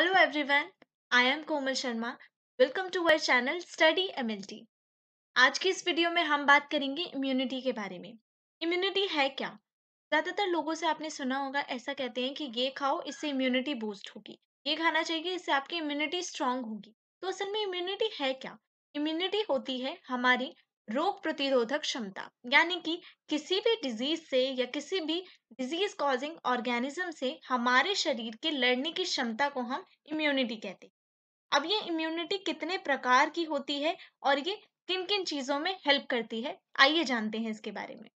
Hello everyone, I am Komal Sharma. Welcome to our channel Study MLT. आज की इस video में हम बात करेंगे इम्यूनिटी के बारे में इम्यूनिटी है क्या ज़्यादातर लोगों से आपने सुना होगा ऐसा कहते हैं कि ये खाओ इससे इम्यूनिटी बूस्ट होगी ये खाना चाहिए इससे आपकी इम्यूनिटी स्ट्रांग होगी तो असल में इम्यूनिटी है क्या इम्यूनिटी होती है हमारी रोग प्रतिरोधक क्षमता यानी कि किसी भी डिजीज से या किसी भी डिजीज कॉजिंग ऑर्गेनिज्म से हमारे शरीर के लड़ने की क्षमता को हम इम्यूनिटी कहते हैं अब ये इम्यूनिटी कितने प्रकार की होती है और ये किन किन चीजों में हेल्प करती है आइए जानते हैं इसके बारे में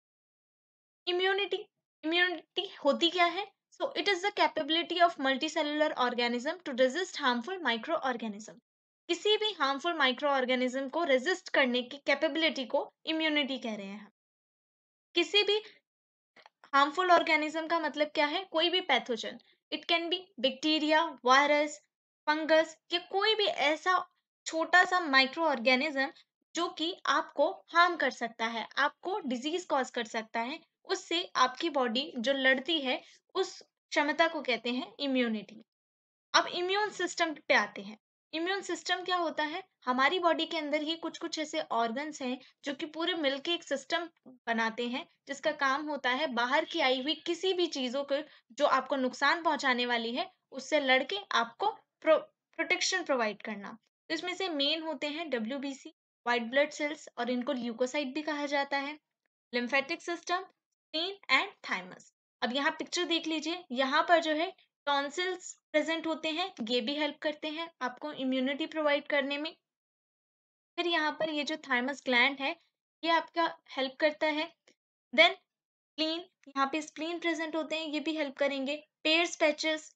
इम्यूनिटी इम्यूनिटी होती क्या है so it is the capability of multi cellular organism to resist harmful micro organism किसी भी हार्मफुल माइक्रो ऑर्गेनिज्म को रेजिस्ट करने की कैपेबिलिटी को इम्यूनिटी कह रहे हैं किसी भी हार्मफुल ऑर्गेनिज्म का मतलब क्या है कोई भी pathogen it can be bacteria virus fungus या कोई भी ऐसा छोटा सा माइक्रो ऑर्गेनिज्म जो कि आपको हार्म कर सकता है आपको डिजीज कॉज कर सकता है उससे आपकी बॉडी जो लड़ती है उस क्षमता को कहते हैं इम्यूनिटी अब इम्यून सिस्टम पे आते हैं इम्यून सिस्टम क्या होता है हमारी बॉडी के अंदर ही कुछ कुछ ऐसे ऑर्गन्स हैं जो कि पूरे मिलके एक सिस्टम बनाते हैं जिसका काम होता है बाहर की आई हुई किसी भी चीज़ों को जो आपको नुकसान पहुंचाने वाली है उससे लड़के आपको प्रो, प्रोटेक्शन प्रोवाइड करना तो इसमें से मेन होते हैं W B C white blood cells और इनको ल्यूकोसाइट भी कहा जाता है lymphatic system spleen and thymus अब यहाँ पिक्चर देख लीजिए यहाँ पर जो है टॉन्सिल्स प्रेजेंट होते हैं ये भी हेल्प करते हैं आपको इम्यूनिटी प्रोवाइड करने में फिर यहाँ पर ये जो थाइमस ग्लैंड है ये आपका हेल्प करता है देन स्प्लीन यहाँ पे स्प्लीन प्रेजेंट होते हैं ये भी हेल्प करेंगे Peyer's patches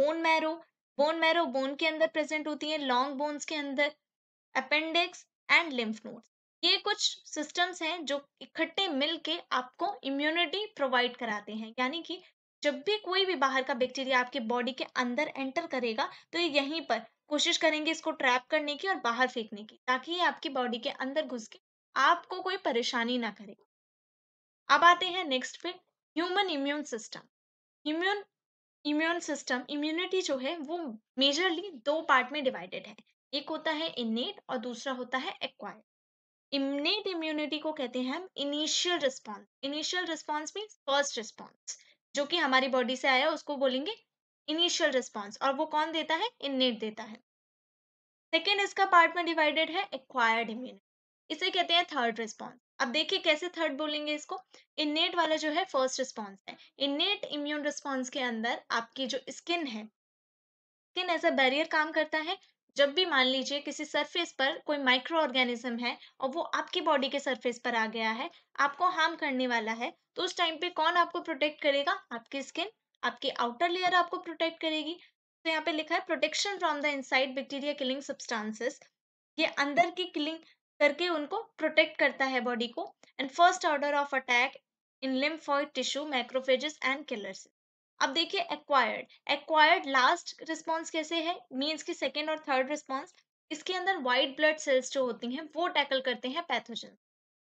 bone marrow bone marrow bone के अंदर प्रेजेंट होती है लॉन्ग बोन्स के अंदर अपेंडिक्स एंड लिम्फ नोड ये कुछ सिस्टम्स हैं जो इकट्ठे मिलके आपको इम्यूनिटी प्रोवाइड कराते हैं यानी कि जब भी कोई भी बाहर का बैक्टीरिया आपके बॉडी के अंदर एंटर करेगा तो ये यहीं पर कोशिश करेंगे इसको ट्रैप करने की और बाहर फेंकने की ताकि ये आपकी बॉडी के अंदर घुस के आपको कोई परेशानी ना करे अब आते हैं नेक्स्ट पे human immune system immune immune system immunity जो है वो मेजरली दो पार्ट में डिवाइडेड है एक होता है इनेट और दूसरा होता है एक्वायर्ड इमनेट इम्यूनिटी को कहते हैं हम initial response initial response means first response जो कि हमारी बॉडी से आया उसको बोलेंगे इनिशियल रिस्पॉन्स और वो कौन देता है इननेट देता है सेकेंड इसका पार्ट में डिवाइडेड है एक्वायर्ड इम्यूनिटी इसे कहते हैं थर्ड रिस्पॉन्स अब देखिए कैसे थर्ड बोलेंगे इसको इननेट वाला जो है फर्स्ट रिस्पॉन्स है इननेट इम्यून रिस्पॉन्स के अंदर आपकी जो स्किन है स्किन एज अ बैरियर काम करता है जब भी मान लीजिए किसी सरफेस पर कोई माइक्रो ऑर्गेनिज्म है और वो आपकी बॉडी के सरफेस पर आ गया है आपको हार्म करने वाला है तो उस टाइम पे कौन आपको प्रोटेक्ट करेगा आपकी स्किन आपकी आउटर लेयर आपको प्रोटेक्ट करेगी तो यहाँ पे लिखा है protection from the inside bacteria killing substances ये अंदर की किलिंग करके उनको प्रोटेक्ट करता है बॉडी को and first order of attack in lymphoid tissue macrophages and killers अब देखिए एक्वायर्ड एक्वायर्ड लास्ट रिस्पॉन्स कैसे है मीन्स की सेकेंड और थर्ड रिस्पॉन्स इसके अंदर व्हाइट ब्लड सेल्स जो होती हैं वो टैकल करते हैं पैथोजन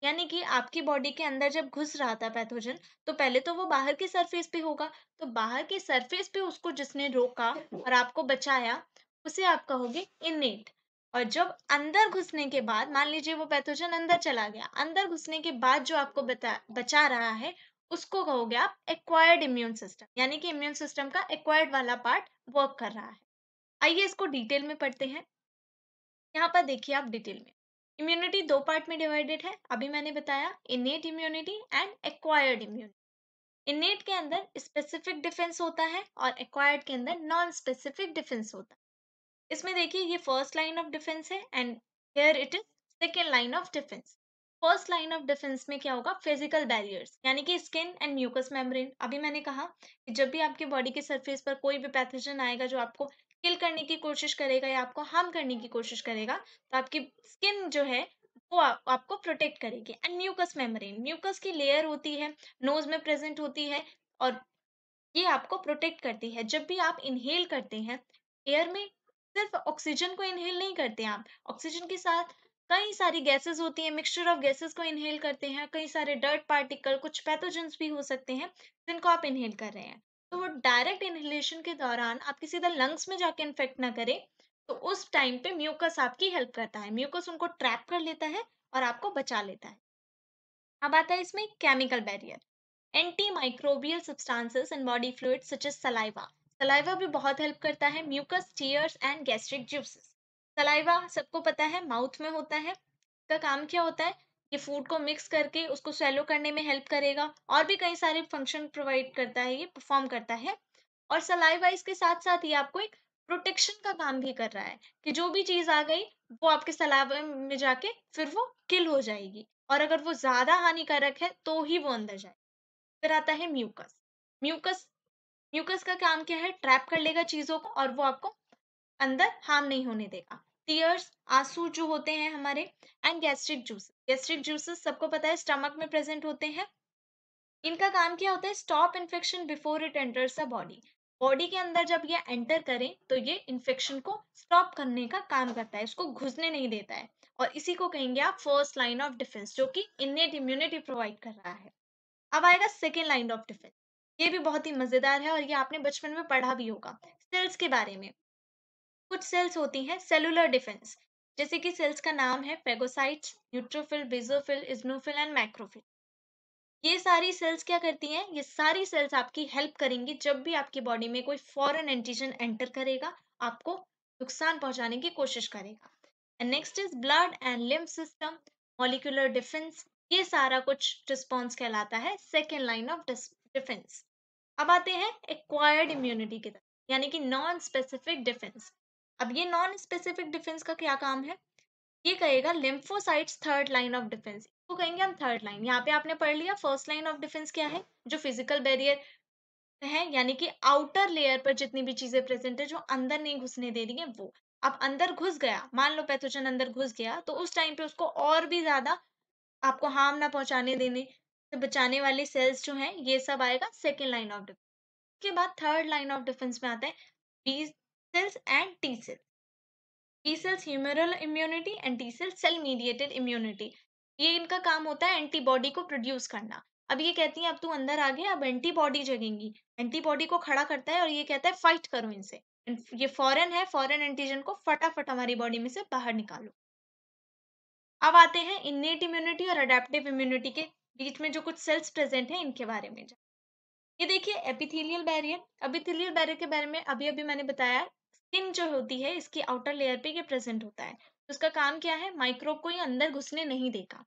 यानी कि आपकी बॉडी के अंदर जब घुस रहा था पैथोजन तो पहले तो वो बाहर की सरफेस पे होगा तो बाहर की सरफेस पे उसको जिसने रोका और आपको बचाया उसे आप कहोगे इनेट और जब अंदर घुसने के बाद मान लीजिए वो पैथोजन अंदर चला गया अंदर घुसने के बाद जो आपको बता बचा रहा है उसको कहोगे आप एक्वायर्ड इम्यून सिस्टम यानी कि इम्यून सिस्टम का एक्वायर्ड वाला पार्ट वर्क कर रहा है आइए इसको डिटेल में पढ़ते हैं यहाँ पर देखिए आप डिटेल में इम्यूनिटी दो पार्ट में डिवाइडेड है अभी मैंने बताया innate immunity and acquired immunity innate के अंदर स्पेसिफिक डिफेंस होता है और एक्वायर्ड के अंदर नॉन स्पेसिफिक डिफेंस होता है इसमें देखिए ये फर्स्ट लाइन ऑफ डिफेंस है and here it is second line of defence first line of defence में क्या होगा फिजिकल बैरियर्स यानी कि स्किन एंड म्यूकस मेम्ब्रेन अभी मैंने कहा कि जब भी आपके बॉडी के सरफेस पर कोई भी पैथोजन आएगा जो आपको किल करने की कोशिश करेगा या आपको हार्म करने की कोशिश करेगा तो आपकी स्किन जो है वो आ, आपको प्रोटेक्ट करेगी एंड म्यूकस मेम्ब्रेन म्यूकस की लेयर होती है नोज में प्रेजेंट होती है और ये आपको प्रोटेक्ट करती है जब भी आप इनहेल करते हैं एयर में सिर्फ ऑक्सीजन को इनहेल नहीं करते आप ऑक्सीजन के साथ कई सारी गैसेस होती हैं मिक्सचर ऑफ गैसेस को इनहेल करते हैं कई सारे डर्ट पार्टिकल कुछ पैथोजेंस भी हो सकते हैं जिनको आप इनहेल कर रहे हैं तो वो डायरेक्ट इनहेलेशन के दौरान किसी तरह लंग्स में जाके इन्फेक्ट ना करें तो उस टाइम पे म्यूकस आपकी हेल्प करता है म्यूकस उनको ट्रैप कर लेता है और आपको बचा लेता है अब आता है इसमें chemical barrier anti microbial substances in body fluid such as saliva saliva भी बहुत हेल्प करता है mucus tears and gastric juices saliva सबको पता है माउथ में होता है का काम क्या होता है ये फूड को मिक्स करके उसको सेलो करने में हेल्प करेगा और भी कई सारे फंक्शन प्रोवाइड करता है ये परफॉर्म करता है और सलाइवा इसके साथ साथ ये आपको एक प्रोटेक्शन का काम भी कर रहा है कि जो भी चीज आ गई वो आपके सलाइवा में जाके फिर वो किल हो जाएगी और अगर वो ज्यादा हानिकारक है तो ही वो अंदर जाए फिर आता है म्यूकस म्यूकस म्यूकस का काम क्या है ट्रैप कर लेगा चीजों को और वो आपको अंदर हार्म नहीं होने देगा टीयर्स आंसू जो होते हैं हमारे and gastric juice gastric juices सबको पता है स्टमक में प्रेजेंट होते हैं इनका काम क्या होता है stop infection before it enters the body body के अंदर जब ये एंटर करें तो ये इन्फेक्शन को स्टॉप करने का काम करता है इसको घुसने नहीं देता है और इसी को कहेंगे आप फर्स्ट लाइन ऑफ डिफेंस जो कि इननेट इम्यूनिटी प्रोवाइड कर रहा है अब आएगा सेकेंड लाइन ऑफ डिफेंस ये भी बहुत ही मजेदार है और ये आपने बचपन में पढ़ा भी होगा सेल्स के बारे में कुछ सेल्स होती हैं सेलुलर डिफेंस जैसे कि सेल्स का नाम है phagocytes neutrophil basophil eosinophil and macrophage ये सारी सेल्स क्या करती हैं ये सारी सेल्स आपकी हेल्प करेंगी जब भी आपकी बॉडी में कोई फॉरेन एंटीजन एंटर करेगा आपको नुकसान पहुंचाने की कोशिश करेगा and next is blood and lymph system molecular defence ये सारा कुछ रिस्पॉन्स कहलाता है सेकेंड लाइन ऑफ डिफेंस अब आते हैं एक्वायर्ड इम्यूनिटी की तरफ यानी कि नॉन स्पेसिफिक डिफेंस अब ये नॉन स्पेसिफिक डिफेंस का क्या काम है ये कहेगा lymphocytes third line of defence इसको कहेंगे हम थर्ड लाइन यहाँ पे आपने पढ़ लिया फर्स्ट लाइन ऑफ डिफेंस क्या है जो फिजिकल बैरियर है यानी कि आउटर लेयर पर जितनी भी चीजें प्रेजेंट है जो अंदर नहीं घुसने दे रही है वो अब अंदर घुस गया मान लो पैथोजन अंदर घुस गया तो उस टाइम पे उसको और भी ज्यादा आपको हार्म ना पहुंचाने देने से बचाने वाले सेल्स जो हैं ये सब आएगा सेकेंड लाइन ऑफ डिफेंस उसके बाद थर्ड लाइन ऑफ डिफेंस में आता है cells and T cells. T cells humoral immunity and T cells cell mediated immunity. ये इनका काम होता है एंटीबॉडी को प्रोड्यूस करना अब ये कहती है अब तू अंदर आ गया अब एंटीबॉडी जगेंगी एंटीबॉडी को खड़ा करता है और ये कहता है फाइट करो इनसे ये फॉरेन है फॉरेन एंटीजन को फटाफट हमारी बॉडी में से बाहर निकालो अब आते हैं इननेट इम्यूनिटी और अडेप्टिव इम्यूनिटी के बीच में जो कुछ सेल्स प्रेजेंट है इनके बारे में ये देखिए एपिथेलियल बैरियर एपिथेलियल बैरियर के बारे में अभी अभी मैंने बताया स्किन जो होती है इसकी आउटर लेयर पे ये प्रेजेंट होता है उसका तो काम क्या है माइक्रोब को ये अंदर घुसने नहीं देगा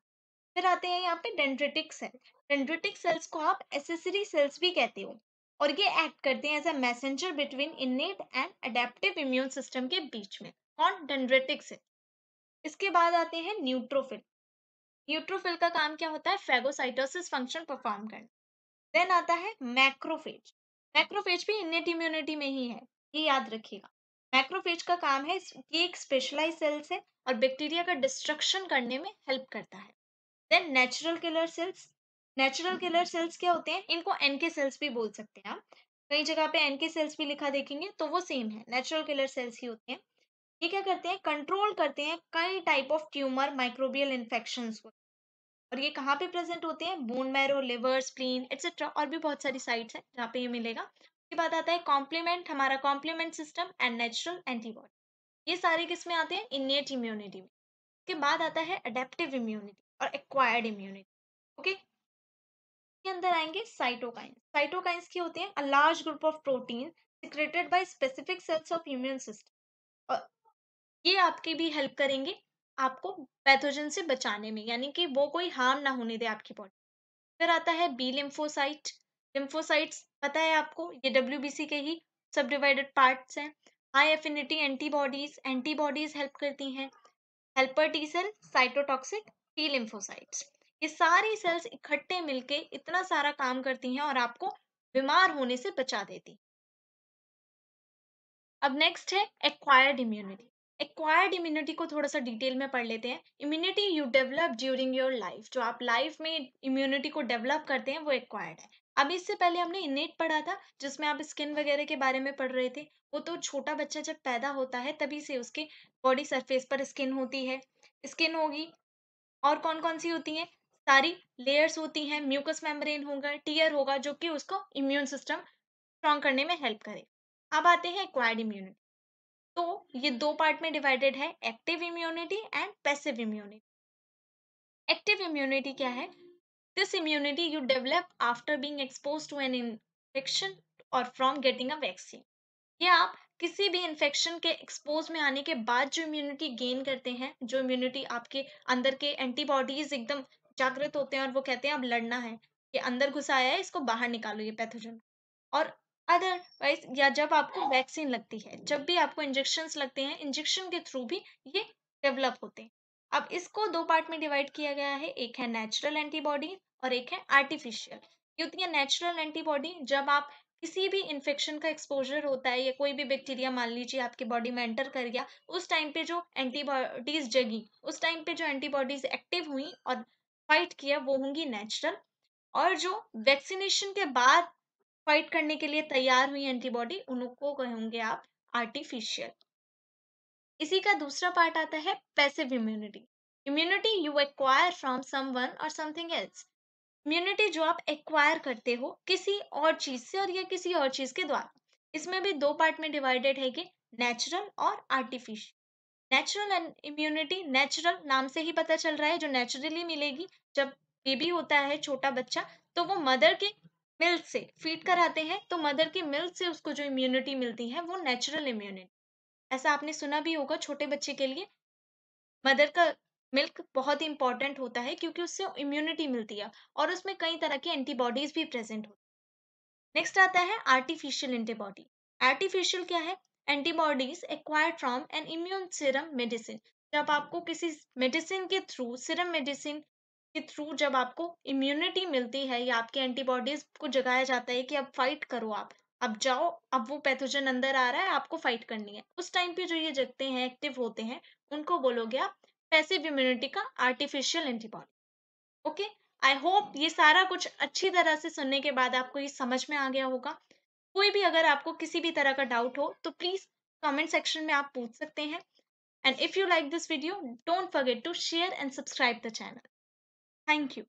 फिर आते हैं यहाँ पे डेंड्रेटिक सेल डेंड्रेटिक सेल्स को आप एसेसरी सेल्स भी कहते हो और ये एक्ट करते हैं as a messenger between innate and adaptive immune system के बीच में कौन डेंड्रेटिक सेल इसके बाद आते हैं न्यूट्रोफिल न्यूट्रोफिल का काम क्या होता है फेगोसाइटोसिस फंक्शन परफॉर्म करना देन आता है मैक्रोफेज मैक्रोफेज भी इनेट इम्यूनिटी में ही है ये याद रखिएगा मैक्रोफेज का काम है ये एक स्पेशलाइज सेल्स है और बैक्टीरिया का डिस्ट्रक्शन करने में हेल्प करता है then natural killer cells natural killer cells क्या होते हैं इनको एनके सेल्स भी बोल सकते हैं आप कई जगह पे एनके सेल्स भी लिखा देखेंगे तो वो सेम है नेचुरल किलर सेल्स ही होते हैं ये क्या करते हैं कंट्रोल करते हैं कई type of tumour microbial infection को और ये कहाँ पे प्रेजेंट होते हैं bone marrow liver spleen etcetera और भी बहुत सारी साइट्स हैं जहाँ पे ये मिलेगा उसके बाद आता है कॉम्प्लीमेंट हमारा complement system and natural antibody ये सारे किसमें आते हैं इनियट इम्यूनिटी में उसके बाद आता है अडेप्टिव इम्यूनिटी और एक्वायर्ड इम्यूनिटी ओके के अंदर आएंगे साइटोकाइंस साइटोकाइंस की होते हैं a large group of protein secreted by specific cells of immune system और ये आपके भी हेल्प करेंगे आपको पैथोजन से बचाने में यानी कि वो कोई हार्म ना होने दे आपकी बॉडी फिर आता है बी लिम्फोसाइट लिम्फोसाइट्स पता है आपको ये डब्ल्यू के ही सब डिवाइडेड पार्ट्स हैं high affinity antibodies antibodies help करती हैं helper T cell cytotoxic T lymphocytes ये सारी सेल्स इकट्ठे मिलके इतना सारा काम करती हैं और आपको बीमार होने से बचा देती अब नेक्स्ट है एक्वायर्ड इम्यूनिटी एक्वायर्ड इम्यूनिटी को थोड़ा सा डिटेल में पढ़ लेते हैं immunity you develop during your life जो आप लाइफ में इम्यूनिटी को डेवलप करते हैं वो एक्वायर्ड है अभी इससे पहले हमने इनेट पढ़ा था जिसमें आप स्किन वगैरह के बारे में पढ़ रहे थे वो तो छोटा बच्चा जब पैदा होता है तभी से उसके बॉडी सरफेस पर स्किन होती है स्किन होगी और कौन कौन सी होती है सारी लेयर्स होती हैं म्यूकस मेम्ब्रेन होगा टीयर होगा जो कि उसको इम्यून सिस्टम स्ट्रॉन्ग करने में हेल्प करे अब आते हैं एक्वायर्ड इम्यूनिटी तो ये दो पार्ट में डिवाइडेड है active immunity and passive immunity active immunity क्या है This immunity you develop after being exposed to an infection or from getting a vaccine ये आप किसी भी इन्फेक्शन के एक्सपोज में आने के बाद जो इम्यूनिटी गेन करते हैं जो इम्यूनिटी आपके अंदर के एंटीबॉडीज एकदम जागृत होते हैं और वो कहते हैं अब लड़ना है ये अंदर घुसा आया है इसको बाहर निकालो ये पैथोजन और अदरवाइज या जब आपको वैक्सीन लगती है जब भी आपको इंजेक्शन लगते हैं इंजेक्शन के थ्रू भी ये डेवलप होते हैं अब इसको दो पार्ट में डिवाइड किया गया है एक है नेचुरल एंटीबॉडी और एक है आर्टिफिशियल क्योंकि नेचुरल एंटीबॉडी जब आप किसी भी इन्फेक्शन का एक्सपोजर होता है या कोई भी बैक्टीरिया मान लीजिए आपकी बॉडी में एंटर कर गया उस टाइम पे जो एंटीबॉडीज जगी उस टाइम पे जो एंटीबॉडीज एक्टिव हुई और फाइट किया वो होंगी नेचुरल और जो वैक्सीनेशन के बाद फाइट करने के लिए तैयार हुई एंटीबॉडी उनको कहेंगे आप आर्टिफिशियल इसी का दूसरा पार्ट आता है passive immunity immunity you acquire from someone or something else immunity जो आप एक्वायर करते हो किसी और चीज से और या किसी और चीज के द्वारा इसमें भी दो पार्ट में डिवाइडेड है कि नेचुरल और आर्टिफिशियल नेचुरल इम्यूनिटी नेचुरल नाम से ही पता चल रहा है जो नेचुरली मिलेगी जब बेबी होता है छोटा बच्चा तो वो मदर के मिल्क से फीड कराते हैं तो मदर के मिल्क से उसको जो इम्यूनिटी मिलती है वो नेचुरल इम्यूनिटी ऐसा आपने सुना भी होगा छोटे बच्चे के लिए मदर का मिल्क बहुत ही इंपॉर्टेंट होता है क्योंकि उससे इम्यूनिटी मिलती है और उसमें कई तरह की एंटीबॉडीज भी प्रेजेंट होती है नेक्स्ट आता है आर्टिफिशियल एंटीबॉडी आर्टिफिशियल क्या है antibodies acquired from an immune serum medicine जब आपको किसी मेडिसिन के थ्रू सिरम मेडिसिन के थ्रू जब आपको इम्यूनिटी मिलती है या आपके एंटीबॉडीज को जगाया जाता है कि अब फाइट करो आप अब जाओ अब वो पैथोजन अंदर आ रहा है आपको फाइट करनी है उस टाइम पे जो ये जगते हैं एक्टिव होते हैं उनको बोलोगे आप पैसिव इम्यूनिटी का artificial antibody okay I hope ये सारा कुछ अच्छी तरह से सुनने के बाद आपको ये समझ में आ गया होगा कोई भी अगर आपको किसी भी तरह का डाउट हो तो प्लीज कमेंट सेक्शन में आप पूछ सकते हैं and if you like this video don't forget to share and subscribe the channel thank you